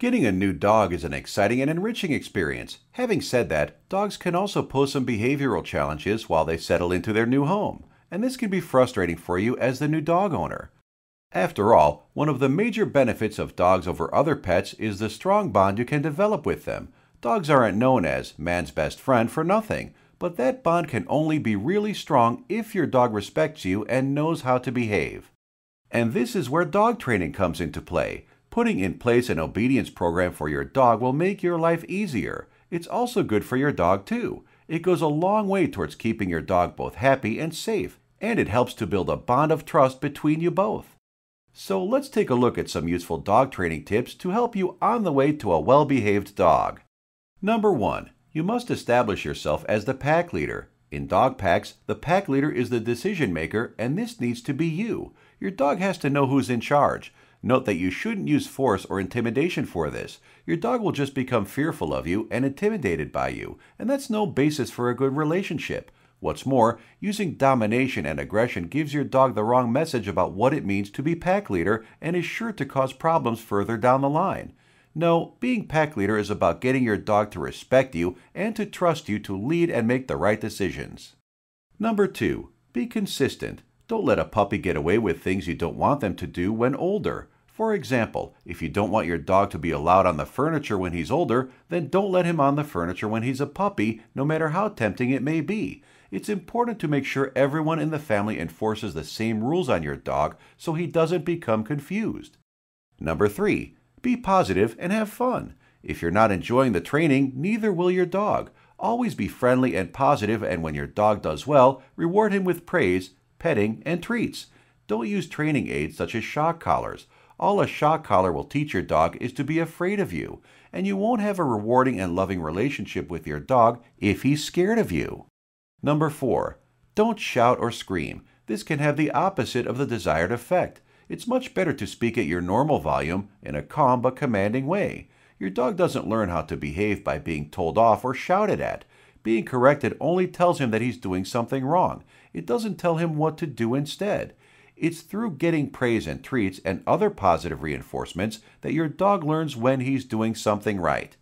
Getting a new dog is an exciting and enriching experience. Having said that, dogs can also pose some behavioral challenges while they settle into their new home, and this can be frustrating for you as the new dog owner. After all, one of the major benefits of dogs over other pets is the strong bond you can develop with them. Dogs aren't known as man's best friend for nothing, but that bond can only be really strong if your dog respects you and knows how to behave. And this is where dog training comes into play. Putting in place an obedience program for your dog will make your life easier. It's also good for your dog, too. It goes a long way towards keeping your dog both happy and safe, and it helps to build a bond of trust between you both. So let's take a look at some useful dog training tips to help you on the way to a well behaved dog. Number 1. You must establish yourself as the pack leader. In dog packs, the pack leader is the decision maker, and this needs to be you. Your dog has to know who's in charge. Note that you shouldn't use force or intimidation for this. Your dog will just become fearful of you and intimidated by you, and that's no basis for a good relationship. What's more, using domination and aggression gives your dog the wrong message about what it means to be pack leader and is sure to cause problems further down the line. No, being pack leader is about getting your dog to respect you and to trust you to lead and make the right decisions. Number 2. Be consistent. Don't let a puppy get away with things you don't want them to do when older. For example, if you don't want your dog to be allowed on the furniture when he's older, then don't let him on the furniture when he's a puppy, no matter how tempting it may be. It's important to make sure everyone in the family enforces the same rules on your dog so he doesn't become confused. Number 3. Be positive and have fun. If you're not enjoying the training, neither will your dog. Always be friendly and positive, and when your dog does well, reward him with praise, petting, and treats. Don't use training aids such as shock collars. All a shock collar will teach your dog is to be afraid of you, and you won't have a rewarding and loving relationship with your dog if he's scared of you. Number 4. Don't shout or scream. This can have the opposite of the desired effect. It's much better to speak at your normal volume in a calm but commanding way. Your dog doesn't learn how to behave by being told off or shouted at. Being corrected only tells him that he's doing something wrong. It doesn't tell him what to do instead. It's through getting praise and treats and other positive reinforcements that your dog learns when he's doing something right.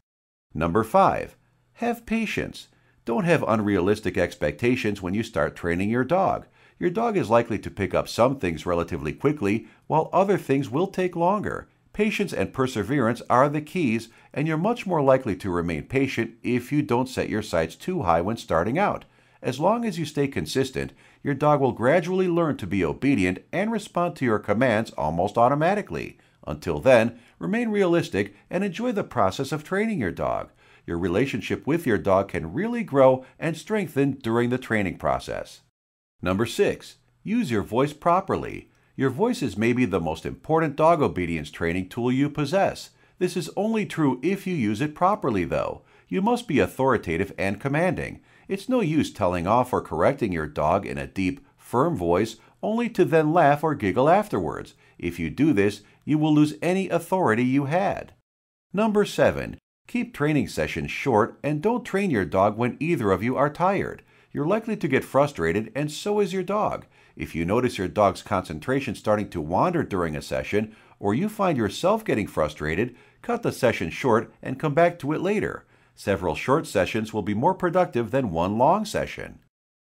Number five, have patience. Don't have unrealistic expectations when you start training your dog. Your dog is likely to pick up some things relatively quickly, while other things will take longer. Patience and perseverance are the keys, and you're much more likely to remain patient if you don't set your sights too high when starting out. As long as you stay consistent, your dog will gradually learn to be obedient and respond to your commands almost automatically. Until then, remain realistic and enjoy the process of training your dog. Your relationship with your dog can really grow and strengthen during the training process. Number 6. Use your voice properly. Your voice is maybe the most important dog obedience training tool you possess. This is only true if you use it properly, though you must be authoritative and commanding. It's no use telling off or correcting your dog in a deep, firm voice only to then laugh or giggle afterwards. If you do this, you will lose any authority you had. Number 7. Keep training sessions short and don't train your dog when either of you are tired. You're likely to get frustrated, and so is your dog. If you notice your dog's concentration starting to wander during a session, or you find yourself getting frustrated, cut the session short and come back to it later. Several short sessions will be more productive than one long session.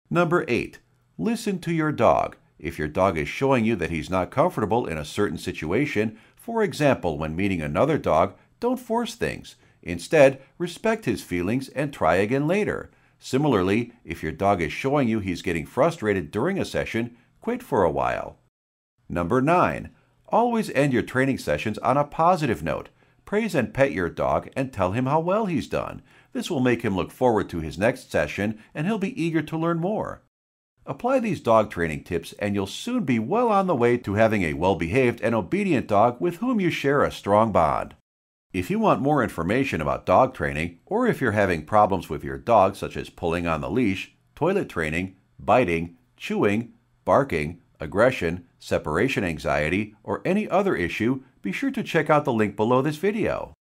Number 8. Listen to your dog. If your dog is showing you that he's not comfortable in a certain situation, for example, when meeting another dog, don't force things. Instead, respect his feelings and try again later. Similarly, if your dog is showing you he's getting frustrated during a session, quit for a while. Number 9. Always end your training sessions on a positive note praise and pet your dog and tell him how well he's done. This will make him look forward to his next session and he'll be eager to learn more. Apply these dog training tips and you'll soon be well on the way to having a well behaved and obedient dog with whom you share a strong bond. If you want more information about dog training, or if you're having problems with your dog such as pulling on the leash, toilet training, biting, chewing, barking, aggression, separation anxiety, or any other issue, be sure to check out the link below this video.